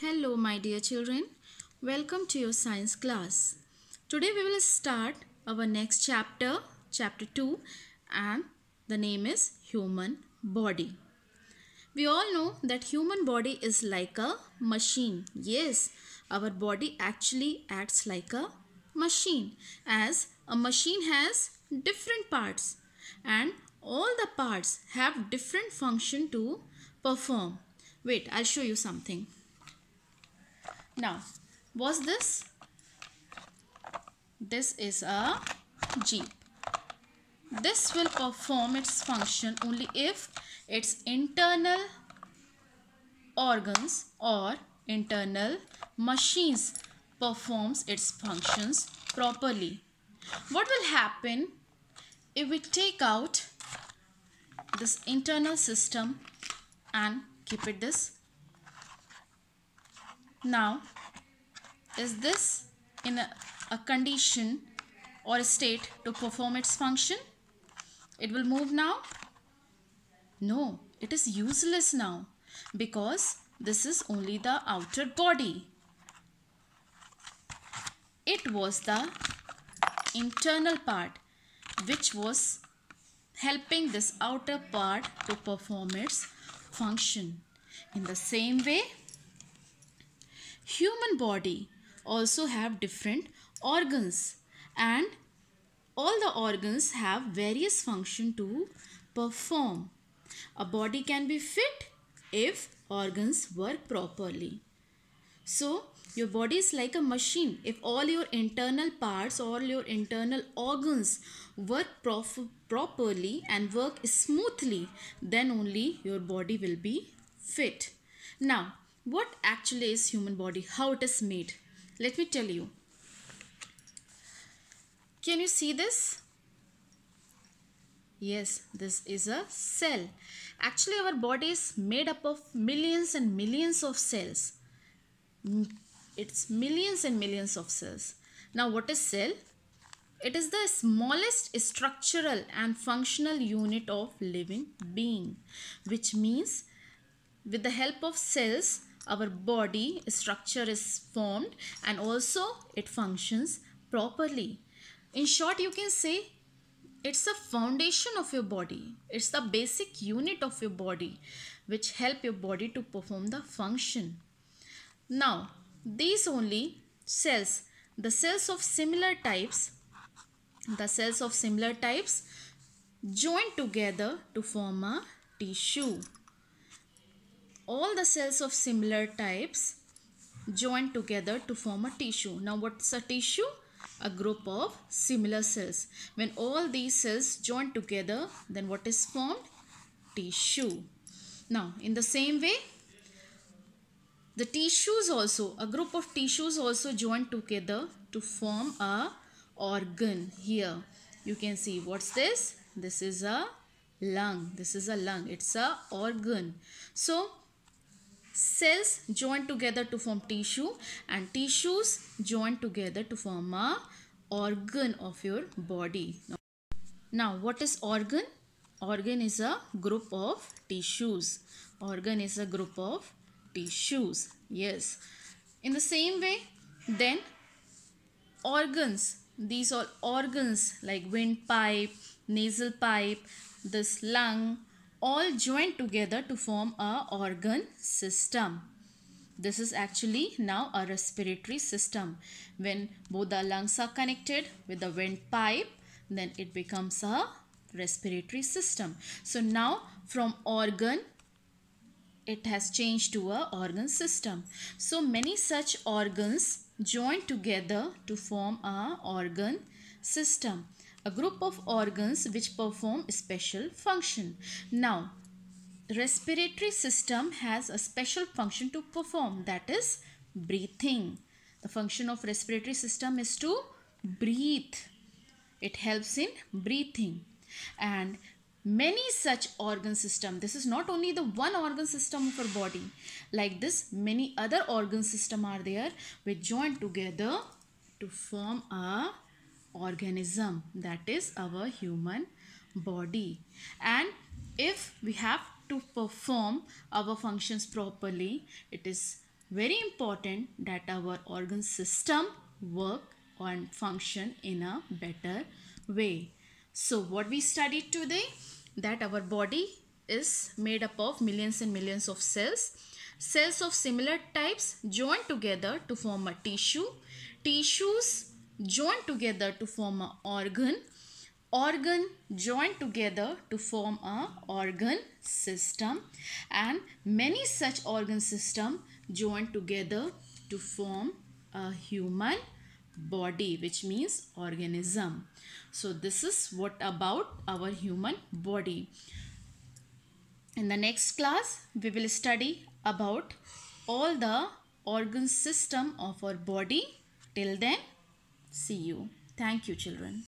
Hello my dear children. Welcome to your science class. Today we will start our next chapter, chapter 2 and the name is human body. We all know that human body is like a machine. Yes, our body actually acts like a machine as a machine has different parts and all the parts have different function to perform. Wait, I'll show you something. Now, what's this? This is a jeep. This will perform its function only if its internal organs or internal machines performs its functions properly. What will happen if we take out this internal system and keep it this now, is this in a, a condition or a state to perform its function? It will move now? No, it is useless now because this is only the outer body. It was the internal part which was helping this outer part to perform its function. In the same way, human body also have different organs and all the organs have various function to perform. A body can be fit if organs work properly. So your body is like a machine. If all your internal parts, all your internal organs work properly and work smoothly, then only your body will be fit. Now what actually is human body how it is made let me tell you can you see this yes this is a cell actually our body is made up of millions and millions of cells mm, it's millions and millions of cells now what is cell it is the smallest structural and functional unit of living being which means with the help of cells our body structure is formed and also it functions properly. In short, you can say it's the foundation of your body. It's the basic unit of your body which help your body to perform the function. Now, these only cells, the cells of similar types, the cells of similar types join together to form a tissue all the cells of similar types join together to form a tissue. Now what's a tissue? A group of similar cells. When all these cells join together then what is formed? Tissue. Now in the same way the tissues also a group of tissues also join together to form a organ here you can see what's this this is a lung this is a lung it's a organ so cells join together to form tissue and tissues join together to form a organ of your body. Now what is organ? Organ is a group of tissues. Organ is a group of tissues. Yes. In the same way then organs these are organs like windpipe, nasal pipe, this lung, all joined together to form a organ system. This is actually now a respiratory system. When both the lungs are connected with the windpipe, then it becomes a respiratory system. So now from organ, it has changed to a organ system. So many such organs join together to form a organ system a group of organs which perform special function. Now, respiratory system has a special function to perform that is breathing. The function of respiratory system is to breathe. It helps in breathing and many such organ system this is not only the one organ system of our body like this many other organ system are there which join together to form a organism that is our human body and if we have to perform our functions properly it is very important that our organ system work and function in a better way so what we studied today that our body is made up of millions and millions of cells cells of similar types joined together to form a tissue tissues join together to form an organ organ join together to form a organ system and many such organ system join together to form a human body which means organism so this is what about our human body in the next class we will study about all the organ system of our body till then See you. Thank you children.